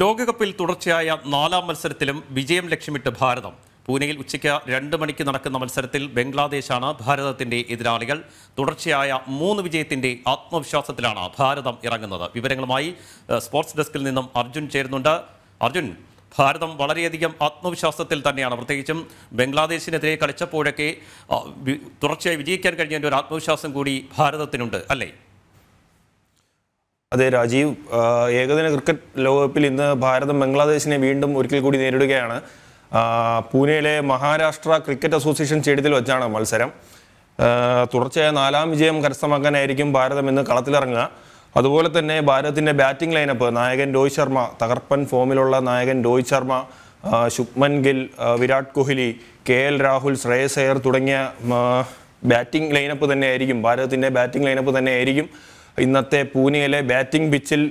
ലോകകപ്പിൽ തുടർച്ചയായ നാലാം മത്സരത്തിലും വിജയം ലക്ഷ്യമിട്ട് ഭാരതം പൂനെയിൽ ഉച്ചയ്ക്ക് രണ്ട് മണിക്ക് നടക്കുന്ന മത്സരത്തിൽ ബംഗ്ലാദേശാണ് ഭാരതത്തിന്റെ എതിരാളികൾ തുടർച്ചയായ മൂന്ന് വിജയത്തിന്റെ ആത്മവിശ്വാസത്തിലാണ് ഭാരതം ഇറങ്ങുന്നത് വിവരങ്ങളുമായി സ്പോർട്സ് ഡെസ്കിൽ നിന്നും അർജുൻ ചേരുന്നുണ്ട് അർജുൻ ഭാരതം വളരെയധികം ആത്മവിശ്വാസത്തിൽ തന്നെയാണ് പ്രത്യേകിച്ചും ബംഗ്ലാദേശിനെതിരെ കളിച്ചപ്പോഴൊക്കെ തുടർച്ചയായി വിജയിക്കാൻ കഴിഞ്ഞതിൻ്റെ ഒരു ആത്മവിശ്വാസം കൂടി ഭാരതത്തിനുണ്ട് അല്ലേ അതെ രാജീവ് ഏകദിന ക്രിക്കറ്റ് ലോകകപ്പിൽ ഇന്ന് ഭാരതം ബംഗ്ലാദേശിനെ വീണ്ടും ഒരിക്കൽ കൂടി നേരിടുകയാണ് പൂനെയിലെ മഹാരാഷ്ട്ര ക്രിക്കറ്റ് അസോസിയേഷൻ സ്റ്റേഡിയത്തിൽ വെച്ചാണ് മത്സരം തുടർച്ചയായ നാലാം വിജയം കരസ്ഥമാക്കാനായിരിക്കും ഭാരതം ഇന്ന് കളത്തിലിറങ്ങുക അതുപോലെ തന്നെ ഭാരതത്തിൻ്റെ ബാറ്റിംഗ് ലൈനപ്പ് നായകൻ രോഹിത് ശർമ്മ തകർപ്പൻ ഫോമിലുള്ള നായകൻ രോഹിത് ശർമ്മ ശുഭ്മൻ ഗിൽ വിരാട് കോഹ്ലി കെ എൽ രാഹുൽ ശ്രേയസ് അയ്യർ തുടങ്ങിയ ബാറ്റിംഗ് ലൈനപ്പ് തന്നെയായിരിക്കും ഭാരതത്തിൻ്റെ ബാറ്റിംഗ് ലൈനപ്പ് തന്നെയായിരിക്കും ഇന്നത്തെ പൂനെയിലെ ബാറ്റിംഗ് പിച്ചിൽ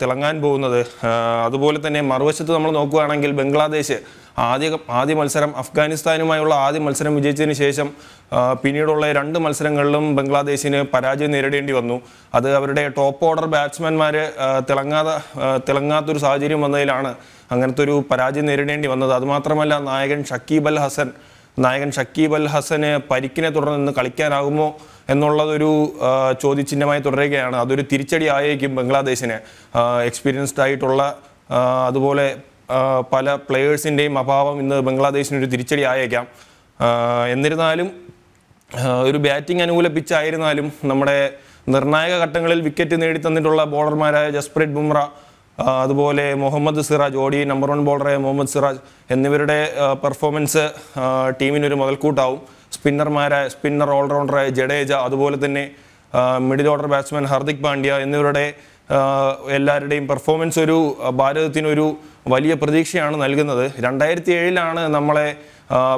തിളങ്ങാൻ പോകുന്നത് അതുപോലെ തന്നെ മറുവശത്ത് നമ്മൾ നോക്കുകയാണെങ്കിൽ ബംഗ്ലാദേശ് ആദ്യ ആദ്യ മത്സരം അഫ്ഗാനിസ്ഥാനുമായുള്ള ആദ്യ മത്സരം വിജയിച്ചതിന് ശേഷം പിന്നീടുള്ള രണ്ട് മത്സരങ്ങളിലും ബംഗ്ലാദേശിന് പരാജയം നേരിടേണ്ടി വന്നു അത് അവരുടെ ടോപ്പ് ഓർഡർ ബാറ്റ്സ്മാൻമാർ തിളങ്ങാതെ തിളങ്ങാത്തൊരു സാഹചര്യം വന്നതിലാണ് അങ്ങനത്തെ ഒരു പരാജയം നേരിടേണ്ടി വന്നത് അതുമാത്രമല്ല നായകൻ ഷക്കീബ് അൽ ഹസൻ നായകൻ ഷക്കീബ് അൽ ഹസന് പരിക്കിനെ തുടർന്ന് ഇന്ന് കളിക്കാനാകുമോ എന്നുള്ളതൊരു ചോദ്യചിഹ്നമായി തുടരുകയാണ് അതൊരു തിരിച്ചടി ആയേക്കും ബംഗ്ലാദേശിന് എക്സ്പീരിയൻസ്ഡ് ആയിട്ടുള്ള അതുപോലെ പല പ്ലെയേഴ്സിൻ്റെയും അഭാവം ഇന്ന് ബംഗ്ലാദേശിന് ഒരു തിരിച്ചടി ആയേക്കാം എന്നിരുന്നാലും ഒരു ബാറ്റിംഗ് അനുകൂല പിച്ചായിരുന്നാലും നമ്മുടെ നിർണായക ഘട്ടങ്ങളിൽ വിക്കറ്റ് നേടിത്തന്നിട്ടുള്ള ബോളർമാരായ ജസ്പ്രീത് ബുംറ അതുപോലെ Mohammed Siraj ODI number one ബോളറായ മുഹമ്മദ് സിറാജ് എന്നിവരുടെ പെർഫോമൻസ് ടീമിനൊരു മുതൽക്കൂട്ടാവും സ്പിന്നർമാരായ സ്പിന്നർ ഓൾറൗണ്ടറായ ജഡേജ അതുപോലെ തന്നെ middle order batsman Hardik Pandya എന്നിവരുടെ എല്ലാവരുടെയും പെർഫോമൻസ് ഒരു ഭാരതത്തിനൊരു വലിയ പ്രതീക്ഷയാണ് നൽകുന്നത് രണ്ടായിരത്തി ഏഴിലാണ് നമ്മളെ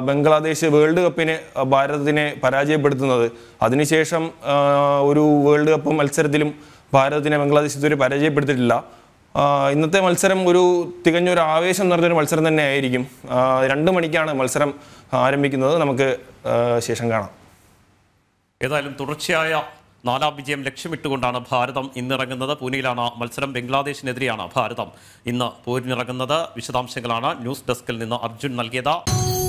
ബംഗ്ലാദേശ് വേൾഡ് കപ്പിന് ഭാരതത്തിനെ പരാജയപ്പെടുത്തുന്നത് അതിനുശേഷം ഒരു വേൾഡ് കപ്പ് മത്സരത്തിലും ഭാരതത്തിനെ ബംഗ്ലാദേശ് ഇതുവരെ പരാജയപ്പെടുത്തിയിട്ടില്ല ഇന്നത്തെ മത്സരം ഒരു തികഞ്ഞൊരു ആവേശം നിറഞ്ഞൊരു മത്സരം തന്നെ ആയിരിക്കും രണ്ട് മണിക്കാണ് മത്സരം ആരംഭിക്കുന്നത് നമുക്ക് ശേഷം കാണാം ഏതായാലും തുടർച്ചയായ നാലാം വിജയം ലക്ഷ്യമിട്ടുകൊണ്ടാണ് ഭാരതം ഇന്നിറങ്ങുന്നത് പൂനെയിലാണ് മത്സരം ബംഗ്ലാദേശിനെതിരെയാണ് ഭാരതം ഇന്ന് പോരിനിറങ്ങുന്നത് വിശദാംശങ്ങളാണ് ന്യൂസ് ഡെസ്കിൽ നിന്ന് അർജുൻ നൽകിയത്